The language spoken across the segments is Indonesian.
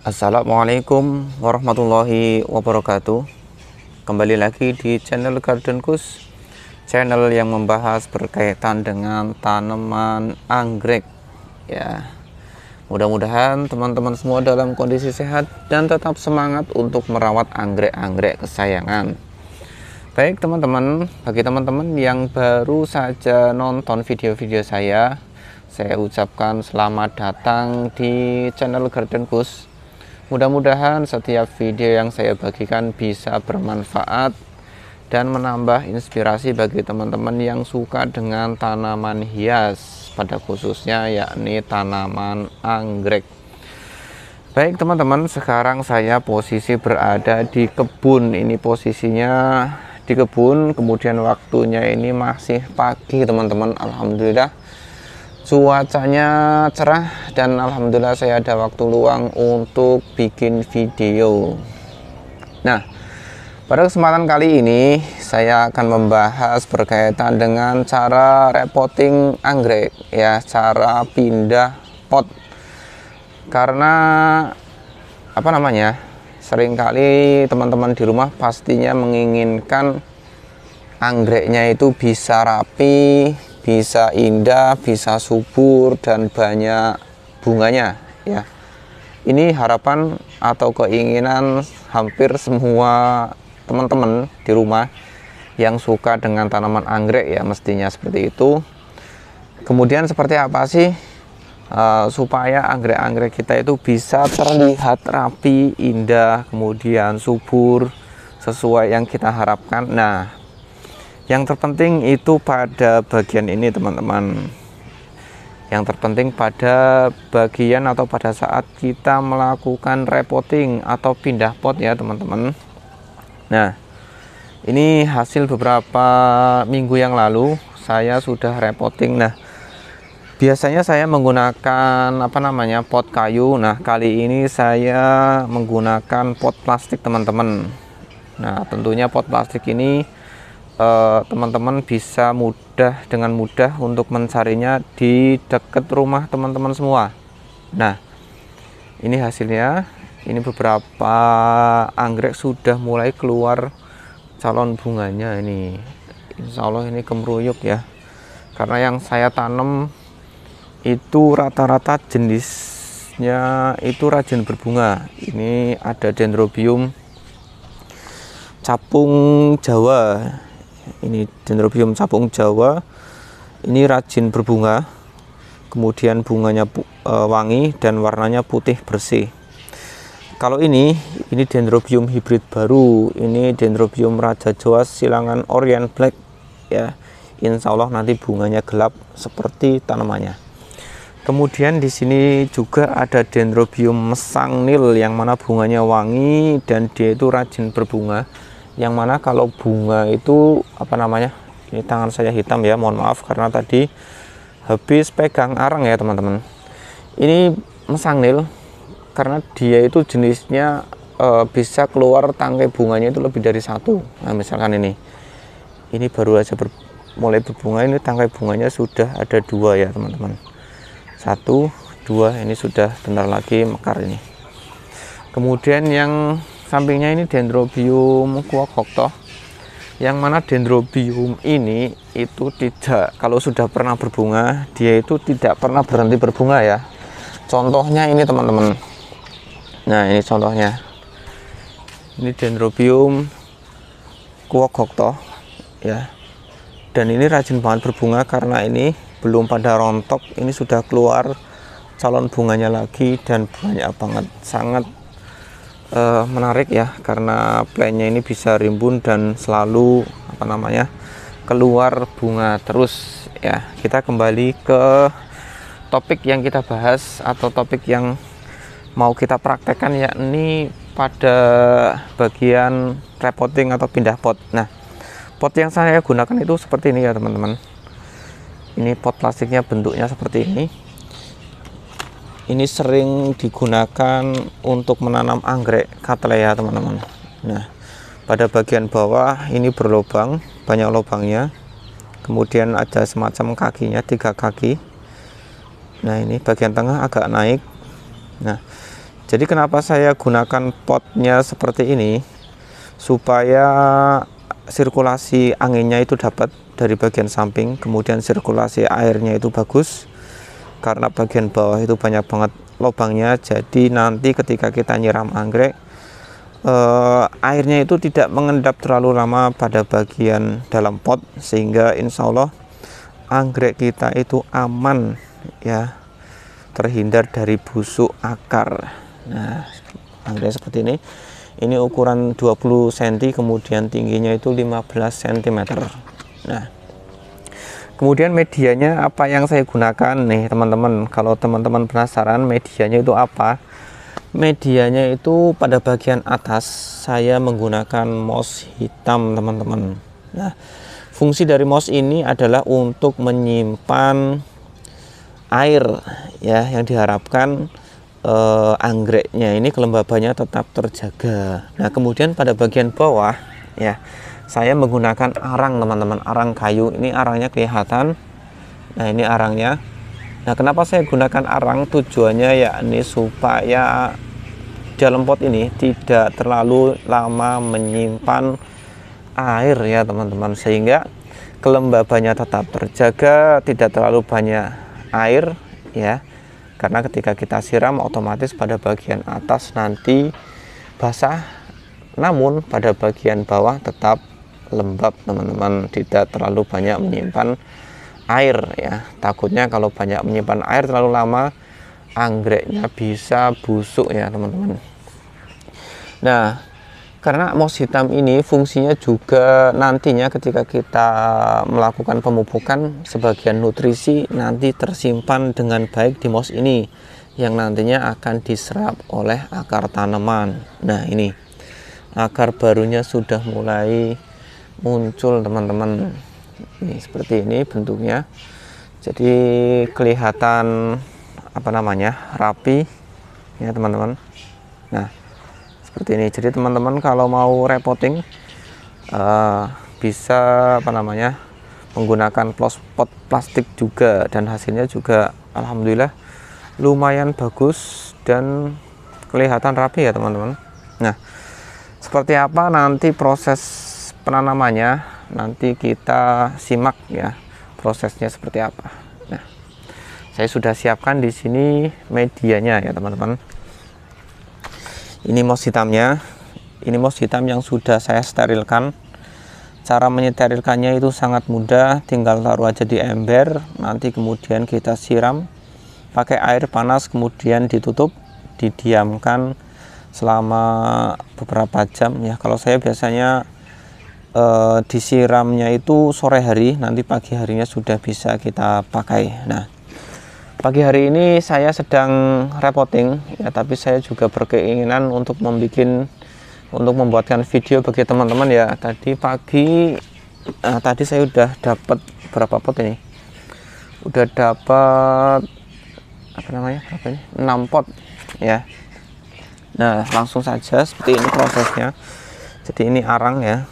Assalamualaikum warahmatullahi wabarakatuh Kembali lagi di channel Garden Kus Channel yang membahas berkaitan dengan tanaman anggrek Ya Mudah-mudahan teman-teman semua dalam kondisi sehat Dan tetap semangat untuk merawat anggrek-anggrek kesayangan Baik teman-teman Bagi teman-teman yang baru saja nonton video-video saya Saya ucapkan selamat datang di channel Garden Kus Mudah-mudahan setiap video yang saya bagikan bisa bermanfaat dan menambah inspirasi bagi teman-teman yang suka dengan tanaman hias pada khususnya yakni tanaman anggrek baik teman-teman sekarang saya posisi berada di kebun ini posisinya di kebun kemudian waktunya ini masih pagi teman-teman Alhamdulillah cuacanya cerah dan alhamdulillah saya ada waktu luang untuk bikin video nah pada kesempatan kali ini saya akan membahas berkaitan dengan cara repotting anggrek ya cara pindah pot karena apa namanya seringkali teman-teman di rumah pastinya menginginkan anggreknya itu bisa rapi bisa indah, bisa subur dan banyak bunganya ya. Ini harapan atau keinginan hampir semua teman-teman di rumah yang suka dengan tanaman anggrek ya mestinya seperti itu. Kemudian seperti apa sih Uh, supaya anggrek-anggrek kita itu bisa terlihat rapi, indah, kemudian subur sesuai yang kita harapkan. Nah, yang terpenting itu pada bagian ini teman-teman yang terpenting pada bagian atau pada saat kita melakukan repotting atau pindah pot ya teman-teman nah ini hasil beberapa minggu yang lalu saya sudah repotting nah biasanya saya menggunakan apa namanya pot kayu nah kali ini saya menggunakan pot plastik teman-teman nah tentunya pot plastik ini Eh, teman-teman uh, bisa mudah dengan mudah untuk mencarinya di dekat rumah teman-teman semua nah ini hasilnya ini beberapa anggrek sudah mulai keluar calon bunganya ini Insya Allah ini kemeruyuk ya karena yang saya tanam itu rata-rata jenisnya itu rajin berbunga ini ada dendrobium capung jawa ini dendrobium capung jawa ini rajin berbunga kemudian bunganya e, wangi dan warnanya putih bersih kalau ini ini dendrobium hibrid baru ini dendrobium raja jawa silangan orient black ya insya Allah nanti bunganya gelap seperti tanamannya kemudian di sini juga ada dendrobium mesang nil yang mana bunganya wangi dan dia itu rajin berbunga yang mana kalau bunga itu apa namanya ini tangan saya hitam ya mohon maaf karena tadi habis pegang arang ya teman-teman ini mesangnil karena dia itu jenisnya e, bisa keluar tangkai bunganya itu lebih dari satu nah misalkan ini ini baru aja ber, mulai berbunga ini tangkai bunganya sudah ada dua ya teman-teman satu dua ini sudah benar lagi mekar ini kemudian yang sampingnya ini dendrobium kuokokto yang mana dendrobium ini itu tidak kalau sudah pernah berbunga dia itu tidak pernah berhenti berbunga ya contohnya ini teman-teman nah ini contohnya ini dendrobium kuokokto ya dan ini rajin banget berbunga karena ini belum pada rontok ini sudah keluar calon bunganya lagi dan banyak banget sangat uh, menarik ya karena plannya ini bisa rimbun dan selalu apa namanya keluar bunga terus ya kita kembali ke topik yang kita bahas atau topik yang mau kita praktekkan yakni pada bagian repotting atau pindah pot nah pot yang saya gunakan itu seperti ini ya teman-teman ini pot plastiknya bentuknya seperti ini ini sering digunakan untuk menanam anggrek katelea teman-teman nah pada bagian bawah ini berlubang banyak lubangnya kemudian ada semacam kakinya tiga kaki nah ini bagian tengah agak naik nah jadi kenapa saya gunakan potnya seperti ini supaya sirkulasi anginnya itu dapat dari bagian samping kemudian sirkulasi airnya itu bagus karena bagian bawah itu banyak banget lubangnya jadi nanti ketika kita nyiram anggrek eh, airnya itu tidak mengendap terlalu lama pada bagian dalam pot sehingga insya Allah anggrek kita itu aman ya terhindar dari busuk akar nah anggrek seperti ini ini ukuran 20 cm kemudian tingginya itu 15 cm nah kemudian medianya apa yang saya gunakan nih teman-teman kalau teman-teman penasaran medianya itu apa medianya itu pada bagian atas saya menggunakan mouse hitam teman-teman nah fungsi dari mouse ini adalah untuk menyimpan air ya yang diharapkan eh, anggreknya ini kelembabannya tetap terjaga nah kemudian pada bagian bawah ya saya menggunakan arang teman-teman arang kayu ini arangnya kelihatan nah ini arangnya nah kenapa saya gunakan arang tujuannya yakni supaya dalam pot ini tidak terlalu lama menyimpan air ya teman-teman sehingga kelembabannya tetap terjaga tidak terlalu banyak air ya karena ketika kita siram otomatis pada bagian atas nanti basah namun pada bagian bawah tetap lembab teman-teman tidak terlalu banyak menyimpan air ya takutnya kalau banyak menyimpan air terlalu lama anggreknya bisa busuk ya teman-teman nah karena mos hitam ini fungsinya juga nantinya ketika kita melakukan pemupukan sebagian nutrisi nanti tersimpan dengan baik di mos ini yang nantinya akan diserap oleh akar tanaman nah ini akar barunya sudah mulai muncul teman-teman ini seperti ini bentuknya jadi kelihatan apa namanya rapi ya teman-teman nah seperti ini jadi teman-teman kalau mau repotting uh, eh, bisa apa namanya menggunakan pot plastik juga dan hasilnya juga alhamdulillah lumayan bagus dan kelihatan rapi ya teman-teman nah seperti apa nanti proses penanamannya nanti kita simak ya prosesnya seperti apa. Nah, saya sudah siapkan di sini medianya ya teman-teman. Ini mos hitamnya, ini mos hitam yang sudah saya sterilkan. Cara menyterilkannya itu sangat mudah, tinggal taruh aja di ember, nanti kemudian kita siram pakai air panas kemudian ditutup, didiamkan selama beberapa jam ya. Kalau saya biasanya e, disiramnya itu sore hari nanti pagi harinya sudah bisa kita pakai nah pagi hari ini saya sedang repoting ya tapi saya juga berkeinginan untuk membuat untuk membuatkan video bagi teman-teman ya tadi pagi nah, tadi saya udah dapat berapa pot ini udah dapat apa namanya berapa ini 6 pot ya Nah, langsung saja seperti ini prosesnya. Jadi ini arang ya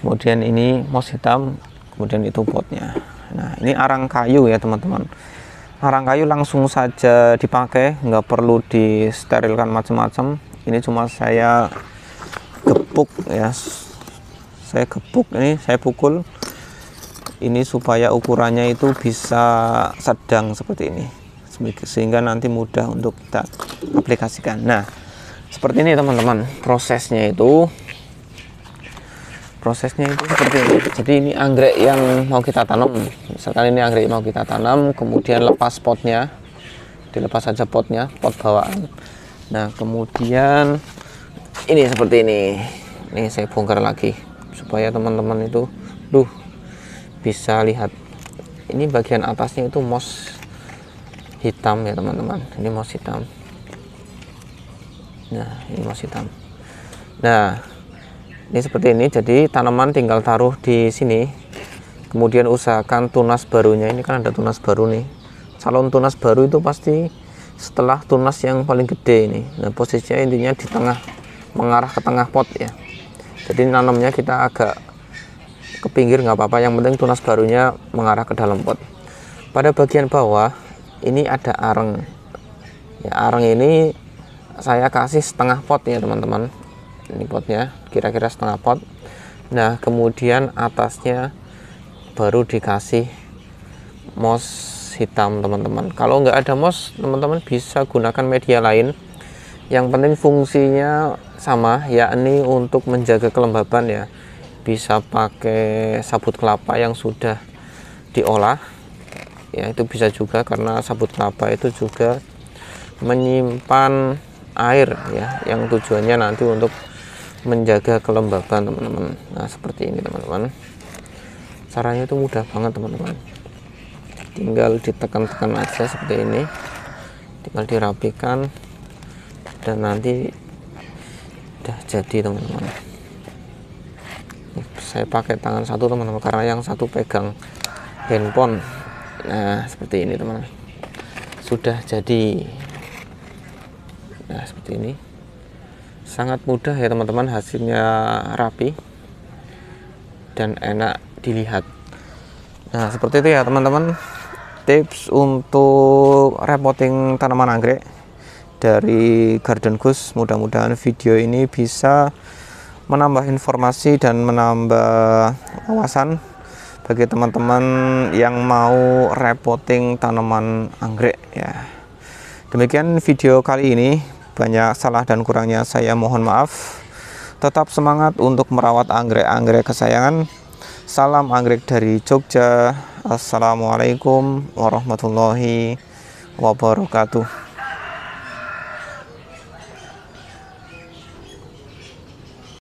kemudian ini mos hitam kemudian itu potnya nah ini arang kayu ya teman-teman arang kayu langsung saja dipakai nggak perlu disterilkan macam-macam ini cuma saya gepuk ya saya gepuk ini saya pukul ini supaya ukurannya itu bisa sedang seperti ini sehingga nanti mudah untuk kita aplikasikan nah seperti ini teman-teman prosesnya itu prosesnya itu seperti ini jadi ini anggrek yang mau kita tanam misalkan ini anggrek yang mau kita tanam kemudian lepas potnya dilepas saja potnya pot bawaan nah kemudian ini seperti ini ini saya bongkar lagi supaya teman-teman itu duh bisa lihat ini bagian atasnya itu mos hitam ya teman-teman ini mos hitam nah ini mos hitam nah ini seperti ini jadi tanaman tinggal taruh di sini kemudian usahakan tunas barunya ini kan ada tunas baru nih calon tunas baru itu pasti setelah tunas yang paling gede ini nah posisinya intinya di tengah mengarah ke tengah pot ya jadi nanamnya kita agak ke pinggir nggak apa-apa yang penting tunas barunya mengarah ke dalam pot pada bagian bawah ini ada areng ya areng ini saya kasih setengah pot ya teman-teman ini potnya kira-kira setengah pot nah kemudian atasnya baru dikasih mos hitam teman-teman kalau nggak ada mos teman-teman bisa gunakan media lain yang penting fungsinya sama yakni untuk menjaga kelembaban ya bisa pakai sabut kelapa yang sudah diolah ya itu bisa juga karena sabut kelapa itu juga menyimpan air ya yang tujuannya nanti untuk menjaga kelembaban teman-teman nah seperti ini teman-teman caranya itu mudah banget teman-teman tinggal ditekan-tekan aja seperti ini tinggal dirapikan dan nanti udah jadi teman-teman saya pakai tangan satu teman-teman karena yang satu pegang handphone nah seperti ini teman-teman sudah jadi nah seperti ini sangat mudah ya teman-teman hasilnya rapi dan enak dilihat nah seperti itu ya teman-teman tips untuk repotting tanaman anggrek dari Garden Goose mudah-mudahan video ini bisa menambah informasi dan menambah wawasan bagi teman-teman yang mau repotting tanaman anggrek ya demikian video kali ini banyak salah dan kurangnya saya mohon maaf. Tetap semangat untuk merawat anggrek-anggrek kesayangan. Salam anggrek dari Jogja. Assalamualaikum warahmatullahi wabarakatuh.